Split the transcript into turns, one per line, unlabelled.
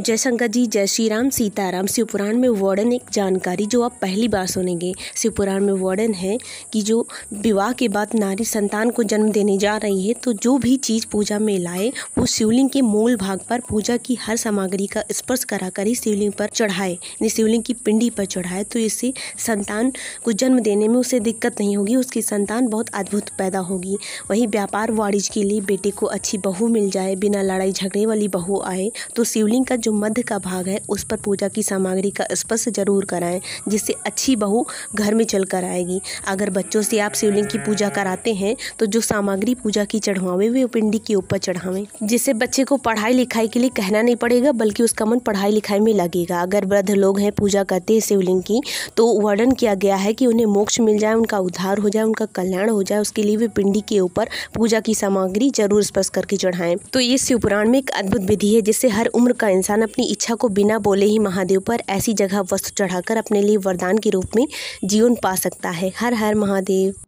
जय शंकर जी जय श्री राम सीताराम शिवपुराण में वर्णन एक जानकारी जो आप पहली बार सुनेंगे शिवपुराण में वर्णन है कि जो विवाह के बाद नारी संतान को जन्म देने जा रही है तो जो भी चीज़ पूजा में लाए वो शिवलिंग के मूल भाग पर पूजा की हर सामग्री का स्पर्श कराकर ही शिवलिंग पर चढ़ाए यानी शिवलिंग की पिंडी पर चढ़ाए तो इससे संतान को जन्म देने में उसे दिक्कत नहीं होगी उसकी संतान बहुत अद्भुत पैदा होगी वहीं व्यापार वाणिज्य के लिए बेटे को अच्छी बहू मिल जाए बिना लड़ाई झगड़े वाली बहू आए तो शिवलिंग का जो मध्य का भाग है उस पर पूजा की सामग्री का स्पर्श जरूर कराएं जिससे अच्छी बहू घर में चल कर आएगी अगर बच्चों से आप शिवलिंग की पूजा कराते हैं तो जो सामग्री पूजा की चढ़वावें वे पिंडी के ऊपर चढ़ावें जिससे बच्चे को पढ़ाई लिखाई के लिए कहना नहीं पड़ेगा बल्कि उसका मन पढ़ाई लिखाई में लगेगा अगर वृद्ध लोग हैं पूजा करते हैं शिवलिंग की तो वर्णन किया गया है कि उन्हें मोक्ष मिल जाए उनका उद्धार हो जाए उनका कल्याण हो जाए उसके लिए वे पिंडी के ऊपर पूजा की सामग्री जरूर स्पर्श करके चढ़ाएं तो ये शिवपुराण में एक अद्भुत विधि है जिससे हर उम्र का इंसान इंसान अपनी इच्छा को बिना बोले ही महादेव पर ऐसी जगह वस्तु चढ़ाकर अपने लिए वरदान के रूप में जीवन पा सकता है हर हर महादेव